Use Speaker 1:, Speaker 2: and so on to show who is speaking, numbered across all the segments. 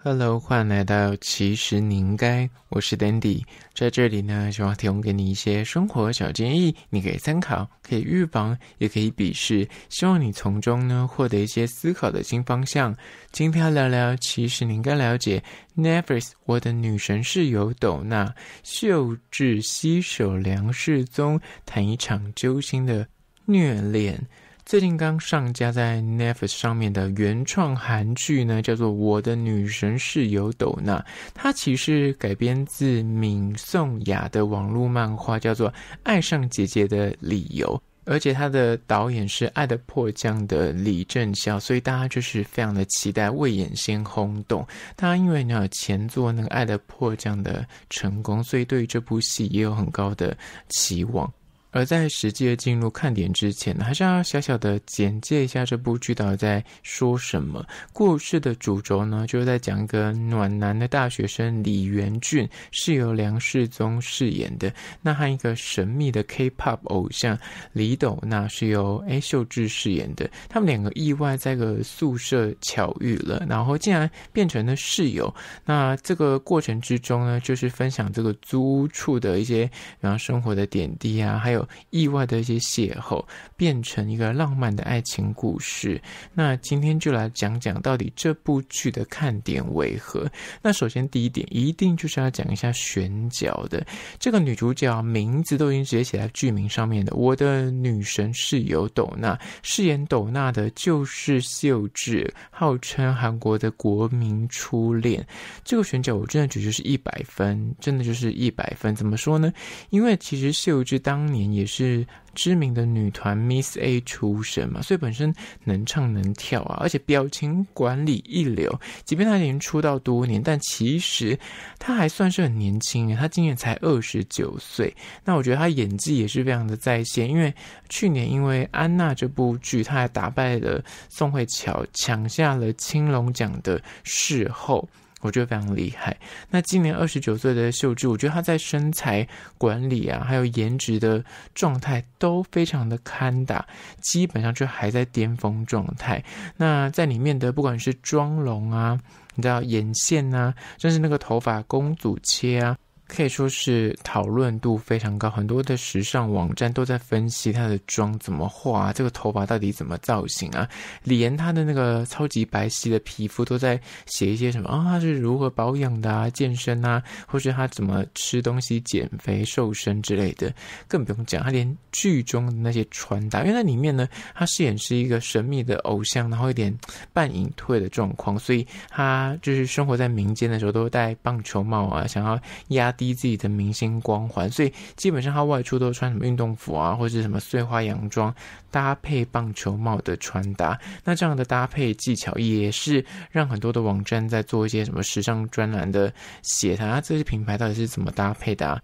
Speaker 1: Hello，欢迎来到其实你应该，我是 Dandy，在这里呢，希望提供给你一些生活小建议，你可以参考，可以预防，也可以鄙视，希望你从中呢获得一些思考的新方向。今天要聊聊，其实你应该了解 n e v f r i 我的女神室友斗娜秀智西手梁世宗谈一场揪心的虐恋。最近刚上架在 Netflix 上面的原创韩剧呢，叫做《我的女神室友斗娜》，它其实改编自闵颂雅的网络漫画，叫做《爱上姐姐的理由》，而且它的导演是《爱的迫降》的李正孝，所以大家就是非常的期待未演先轰动。他因为呢前作那个《爱的迫降》的成功，所以对于这部戏也有很高的期望。而在实际的进入看点之前，还是要小小的简介一下这部剧到底在说什么。故事的主轴呢，就是在讲一个暖男的大学生李元俊，是由梁世宗饰演的。那和一个神秘的 K-pop 偶像李斗，那是由 A 秀智饰演的。他们两个意外在个宿舍巧遇了，然后竟然变成了室友。那这个过程之中呢，就是分享这个租处的一些然后生活的点滴啊，还有。意外的一些邂逅，变成一个浪漫的爱情故事。那今天就来讲讲到底这部剧的看点为何？那首先第一点，一定就是要讲一下选角的。这个女主角名字都已经直接写在剧名上面的，《我的女神室友斗娜》饰演斗娜的就是秀智，号称韩国的国民初恋。这个选角我真的觉得就是一百分，真的就是一百分。怎么说呢？因为其实秀智当年。也是知名的女团 Miss A 出身嘛，所以本身能唱能跳啊，而且表情管理一流。即便她已经出道多年，但其实她还算是很年轻，她今年才二十九岁。那我觉得她演技也是非常的在线，因为去年因为安娜这部剧，她还打败了宋慧乔，抢下了青龙奖的视后。我觉得非常厉害。那今年二十九岁的秀智，我觉得她在身材管理啊，还有颜值的状态都非常的堪打，基本上就还在巅峰状态。那在里面的，不管是妆容啊，你知道眼线啊，甚至那个头发公主切啊。可以说是讨论度非常高，很多的时尚网站都在分析她的妆怎么画，这个头发到底怎么造型啊？连她的那个超级白皙的皮肤都在写一些什么啊？她是如何保养的啊？健身啊，或是她怎么吃东西减肥瘦身之类的，更不用讲，她连剧中的那些穿搭，因为那里面呢，她饰演是一个神秘的偶像，然后有点半隐退的状况，所以她就是生活在民间的时候都戴棒球帽啊，想要压。低自己的明星光环，所以基本上他外出都穿什么运动服啊，或者什么碎花洋装搭配棒球帽的穿搭。那这样的搭配技巧也是让很多的网站在做一些什么时尚专栏的写它这些品牌到底是怎么搭配的。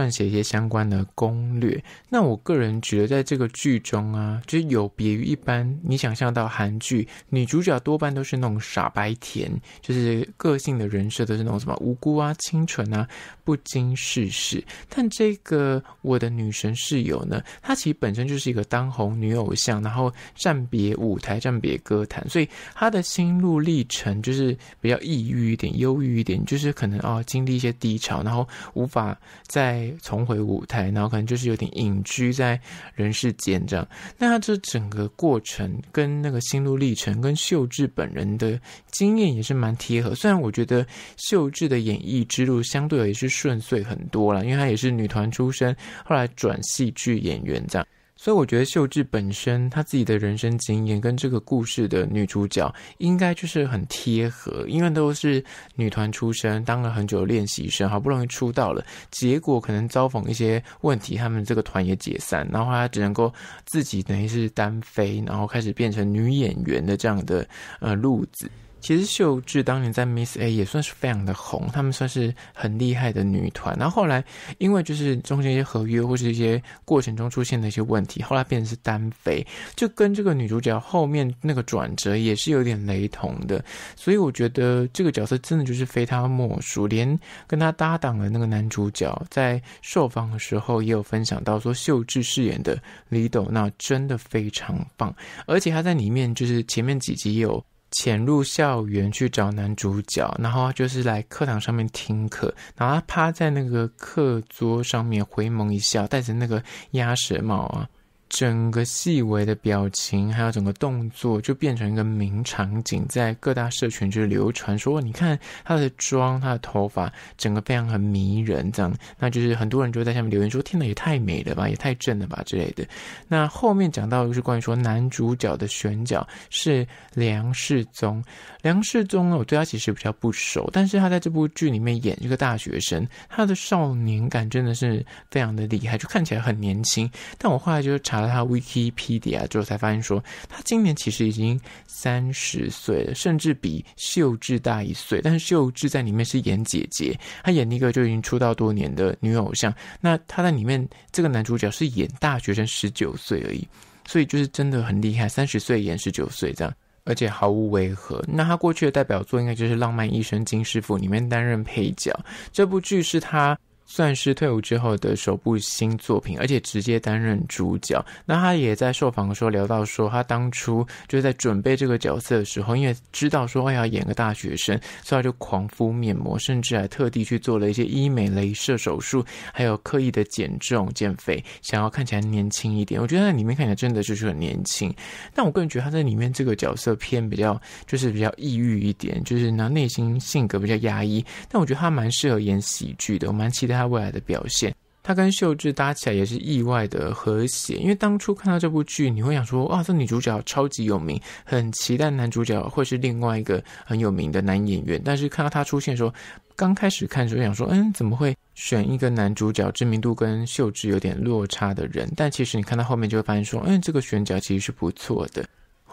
Speaker 1: 撰写一些相关的攻略。那我个人觉得，在这个剧中啊，就是有别于一般你想象到韩剧女主角多半都是那种傻白甜，就是个性的人设都是那种什么无辜啊、清纯啊、不经世事。但这个我的女神室友呢，她其实本身就是一个当红女偶像，然后暂别舞台、暂别歌坛，所以她的心路历程就是比较抑郁一点、忧郁一点，就是可能啊经历一些低潮，然后无法在。重回舞台，然后可能就是有点隐居在人世间这样。那他这整个过程跟那个心路历程，跟秀智本人的经验也是蛮贴合。虽然我觉得秀智的演艺之路相对而言是顺遂很多了，因为她也是女团出身，后来转戏剧演员这样。所以我觉得秀智本身她自己的人生经验跟这个故事的女主角应该就是很贴合，因为都是女团出身，当了很久练习生，好不容易出道了，结果可能遭逢一些问题，他们这个团也解散，然后她只能够自己等于是单飞，然后开始变成女演员的这样的呃路子。其实秀智当年在 Miss A 也算是非常的红，她们算是很厉害的女团。然后后来因为就是中间一些合约或是一些过程中出现的一些问题，后来变成是单飞，就跟这个女主角后面那个转折也是有点雷同的。所以我觉得这个角色真的就是非她莫属。连跟她搭档的那个男主角在受访的时候也有分享到，说秀智饰演的李斗娜真的非常棒，而且她在里面就是前面几集也有。潜入校园去找男主角，然后就是来课堂上面听课，然后趴在那个课桌上面回眸一笑，戴着那个鸭舌帽啊。整个细微的表情，还有整个动作，就变成一个名场景，在各大社群就流传说，你看他的妆，他的头发，整个非常很迷人，这样，那就是很多人就在下面留言说：“天哪，也太美了吧，也太正了吧之类的。”那后面讲到就是关于说男主角的选角是梁世宗，梁世宗呢，我对他其实比较不熟，但是他在这部剧里面演一个大学生，他的少年感真的是非常的厉害，就看起来很年轻，但我后来就查。他 V K P D 啊，之后才发现说，他今年其实已经三十岁了，甚至比秀智大一岁。但是秀智在里面是演姐姐，她演那个就已经出道多年的女偶像。那他在里面，这个男主角是演大学生十九岁而已，所以就是真的很厉害，三十岁演十九岁这样，而且毫无违和。那他过去的代表作应该就是《浪漫医生金师傅》里面担任配角，这部剧是他。算是退伍之后的首部新作品，而且直接担任主角。那他也在受访的时候聊到说，他当初就是在准备这个角色的时候，因为知道说，要演个大学生，所以他就狂敷面膜，甚至还特地去做了一些医美镭射手术，还有刻意的减重减肥，想要看起来年轻一点。我觉得在里面看起来真的就是很年轻。但我个人觉得他在里面这个角色偏比较就是比较抑郁一点，就是呢内心性格比较压抑。但我觉得他蛮适合演喜剧的，我蛮期待。他未来的表现，他跟秀智搭起来也是意外的和谐。因为当初看到这部剧，你会想说：，哇，这女主角超级有名，很期待男主角会是另外一个很有名的男演员。但是看到他出现说，刚开始看就想说：，嗯，怎么会选一个男主角知名度跟秀智有点落差的人？但其实你看到后面就会发现说：，嗯，这个选角其实是不错的。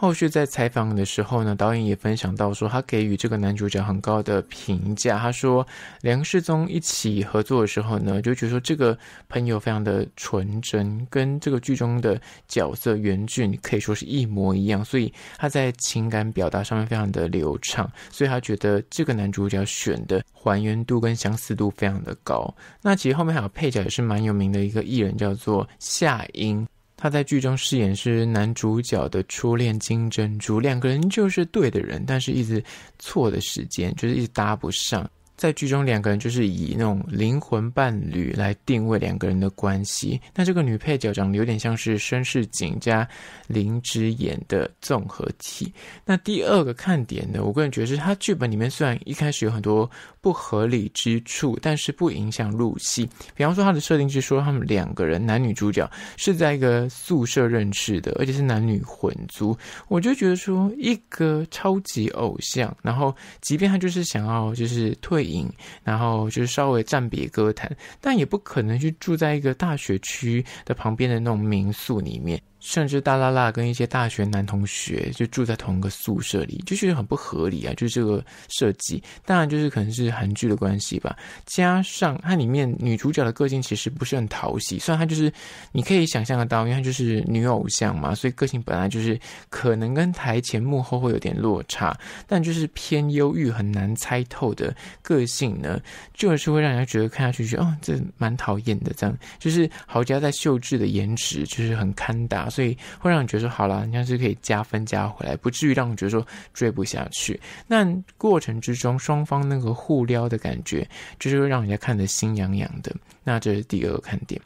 Speaker 1: 后续在采访的时候呢，导演也分享到说，他给予这个男主角很高的评价。他说，梁世宗一起合作的时候呢，就觉得说这个朋友非常的纯真，跟这个剧中的角色袁俊可以说是一模一样，所以他在情感表达上面非常的流畅。所以他觉得这个男主角选的还原度跟相似度非常的高。那其实后面还有配角也是蛮有名的一个艺人，叫做夏英。他在剧中饰演是男主角的初恋金珍珠，两个人就是对的人，但是一直错的时间，就是一直搭不上。在剧中，两个人就是以那种灵魂伴侣来定位两个人的关系。那这个女配角长得有点像是绅士警加林之眼的综合体。那第二个看点呢，我个人觉得是她剧本里面虽然一开始有很多。不合理之处，但是不影响入戏。比方说，他的设定是说，他们两个人男女主角是在一个宿舍认识的，而且是男女混租。我就觉得说，一个超级偶像，然后即便他就是想要就是退隐，然后就是稍微暂别歌坛，但也不可能去住在一个大学区的旁边的那种民宿里面。甚至大拉拉跟一些大学男同学就住在同一个宿舍里，就觉得很不合理啊！就这个设计，当然就是可能是韩剧的关系吧。加上它里面女主角的个性其实不是很讨喜，虽然她就是你可以想象得到，因为她就是女偶像嘛，所以个性本来就是可能跟台前幕后会有点落差，但就是偏忧郁、很难猜透的个性呢，就是会让人家觉得看下去觉得哦，这蛮讨厌的。这样就是好家在秀智的颜值就是很堪打。所以会让你觉得说好了，人家是可以加分加回来，不至于让你觉得说追不下去。那过程之中，双方那个互撩的感觉，就是会让人家看得心痒痒的。那这是第二个看点。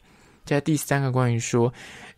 Speaker 1: 在第三个，关于说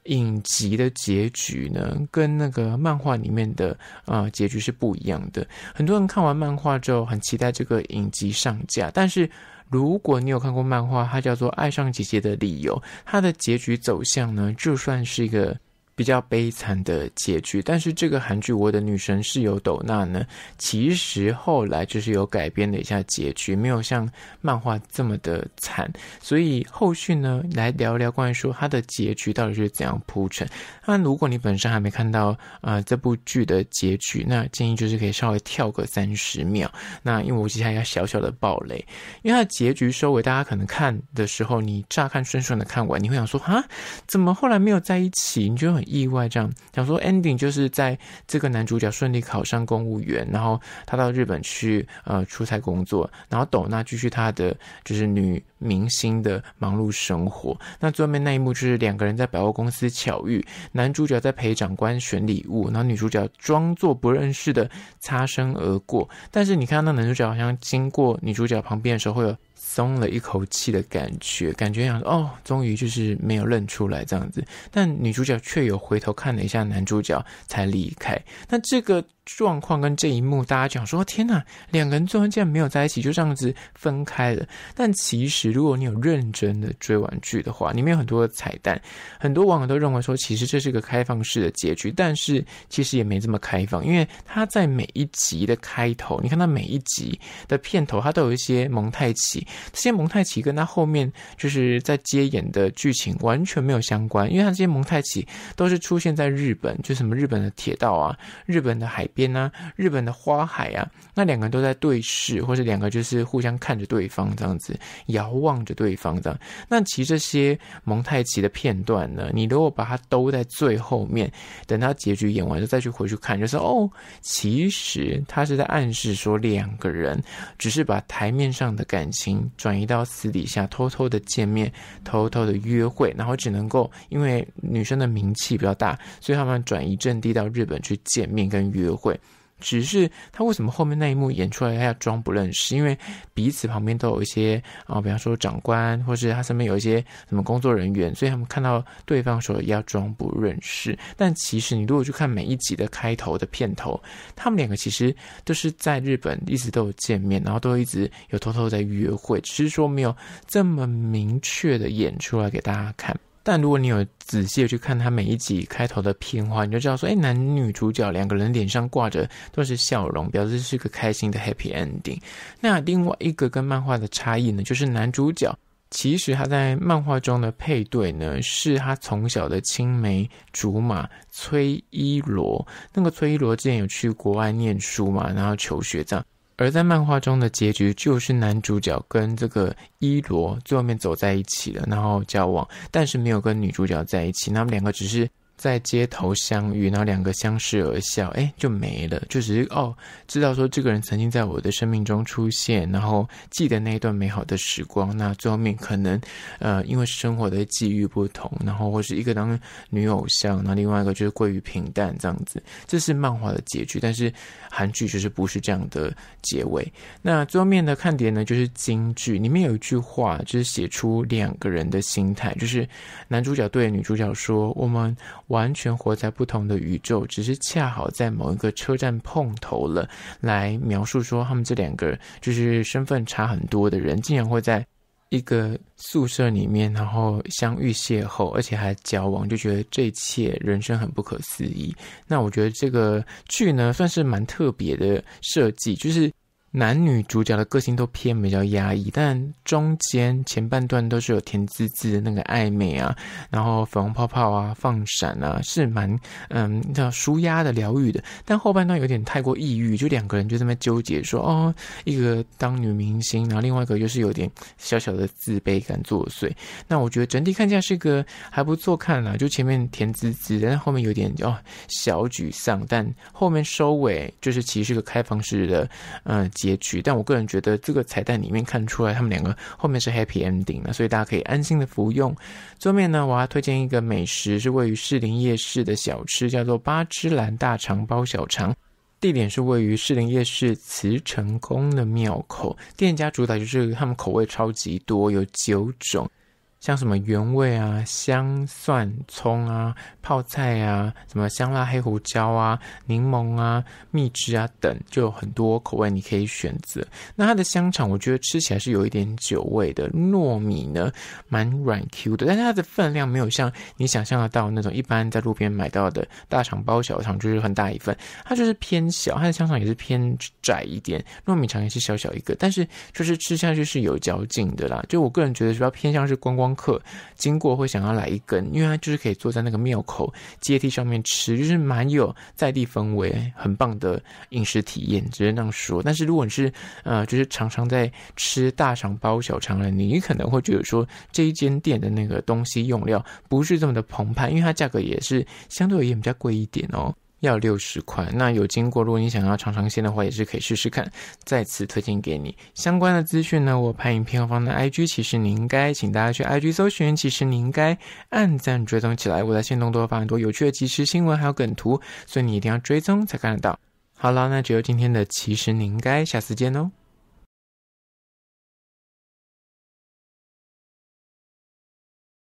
Speaker 1: 影集的结局呢，跟那个漫画里面的啊结局是不一样的。很多人看完漫画之后，很期待这个影集上架。但是如果你有看过漫画，它叫做《爱上姐姐的理由》，它的结局走向呢，就算是一个。比较悲惨的结局，但是这个韩剧《我的女神》是有斗娜呢。其实后来就是有改编了一下结局，没有像漫画这么的惨。所以后续呢，来聊聊关于说它的结局到底是怎样铺成。那如果你本身还没看到啊这部剧的结局，那建议就是可以稍微跳个三十秒。那因为我接下来要小小的暴雷，因为它的结局收尾，大家可能看的时候，你乍看顺顺的看完，你会想说啊，怎么后来没有在一起？你觉得很。意外这样，想说 ending 就是在这个男主角顺利考上公务员，然后他到日本去呃出差工作，然后斗娜继续他的就是女明星的忙碌生活。那最后面那一幕就是两个人在百货公司巧遇，男主角在陪长官选礼物，然后女主角装作不认识的擦身而过。但是你看，那男主角好像经过女主角旁边的时候会有。松了一口气的感觉，感觉想哦，终于就是没有认出来这样子，但女主角却有回头看了一下男主角才离开。那这个。状况跟这一幕，大家讲说天哪，两个人最后竟然没有在一起，就这样子分开了。但其实，如果你有认真的追完剧的话，里面有很多的彩蛋。很多网友都认为说，其实这是个开放式的结局，但是其实也没这么开放，因为他在每一集的开头，你看他每一集的片头，他都有一些蒙太奇。这些蒙太奇跟他后面就是在接演的剧情完全没有相关，因为他这些蒙太奇都是出现在日本，就什么日本的铁道啊，日本的海。边啊，日本的花海啊，那两个人都在对视，或者两个就是互相看着对方，这样子遥望着对方这样。那其实这些蒙太奇的片段呢，你如果把它兜在最后面，等他结局演完，就再去回去看，就是哦，其实他是在暗示说，两个人只是把台面上的感情转移到私底下，偷偷的见面，偷偷的约会，然后只能够因为女生的名气比较大，所以他们转移阵地到日本去见面跟约会。对，只是他为什么后面那一幕演出来，他要装不认识？因为彼此旁边都有一些啊，比方说长官，或是他身边有一些什么工作人员，所以他们看到对方时候要装不认识。但其实你如果去看每一集的开头的片头，他们两个其实都是在日本一直都有见面，然后都一直有偷偷在约会，只是说没有这么明确的演出来给大家看。但如果你有仔细去看他每一集开头的片花，你就知道说，哎，男女主角两个人脸上挂着都是笑容，表示是一个开心的 Happy Ending。那另外一个跟漫画的差异呢，就是男主角其实他在漫画中的配对呢，是他从小的青梅竹马崔一罗。那个崔一罗之前有去国外念书嘛，然后求学这样。而在漫画中的结局就是男主角跟这个伊罗最后面走在一起了，然后交往，但是没有跟女主角在一起，他们两个只是。在街头相遇，然后两个相视而笑，哎，就没了，就只是哦，知道说这个人曾经在我的生命中出现，然后记得那一段美好的时光。那最后面可能呃，因为生活的际遇不同，然后或是一个当女偶像，那另外一个就是归于平淡这样子。这是漫画的结局，但是韩剧就是不是这样的结尾。那最后面的看点呢，就是京剧里面有一句话，就是写出两个人的心态，就是男主角对女主角说：“我们。”完全活在不同的宇宙，只是恰好在某一个车站碰头了。来描述说，他们这两个就是身份差很多的人，竟然会在一个宿舍里面，然后相遇邂逅，而且还交往，就觉得这一切人生很不可思议。那我觉得这个剧呢，算是蛮特别的设计，就是。男女主角的个性都偏比较压抑，但中间前半段都是有甜滋滋的那个暧昧啊，然后粉红泡泡啊、放闪啊，是蛮嗯叫舒压的疗愈的。但后半段有点太过抑郁，就两个人就这么纠结说哦，一个当女明星，然后另外一个又是有点小小的自卑感作祟。那我觉得整体看起来是个还不错看了，就前面甜滋滋，但后面有点哦小沮丧。但后面收尾就是其实是个开放式的，嗯。结局，但我个人觉得这个彩蛋里面看出来，他们两个后面是 happy ending 的，所以大家可以安心的服用。最后面呢，我要推荐一个美食，是位于士林夜市的小吃，叫做八芝兰大肠包小肠，地点是位于士林夜市慈城宫的庙口。店家主打就是他们口味超级多，有九种。像什么原味啊、香蒜葱啊、泡菜啊、什么香辣黑胡椒啊、柠檬啊、蜜汁啊等，就有很多口味你可以选择。那它的香肠我觉得吃起来是有一点酒味的，糯米呢蛮软 Q 的，但是它的分量没有像你想象得到那种一般在路边买到的大肠包小肠，就是很大一份，它就是偏小，它的香肠也是偏窄一点，糯米肠也是小小一个，但是就是吃下去是有嚼劲的啦。就我个人觉得比较偏向是光光。客经过会想要来一根，因为它就是可以坐在那个庙口阶梯上面吃，就是蛮有在地氛围，很棒的饮食体验，直接那样说。但是如果你是呃，就是常常在吃大肠包小肠的，你可能会觉得说这一间店的那个东西用料不是这么的澎湃，因为它价格也是相对而言比较贵一点哦。要六十块，那有经过。如果你想要尝尝鲜的话，也是可以试试看。再次推荐给你相关的资讯呢，我拍影片方的 IG，其实你应该请大家去 IG 搜寻。其实你应该暗赞追踪起来，我在线动多发很多有趣的即时新闻还有梗图，所以你一定要追踪才看得到。好了，那只有今天的，其实你应该下次见哦。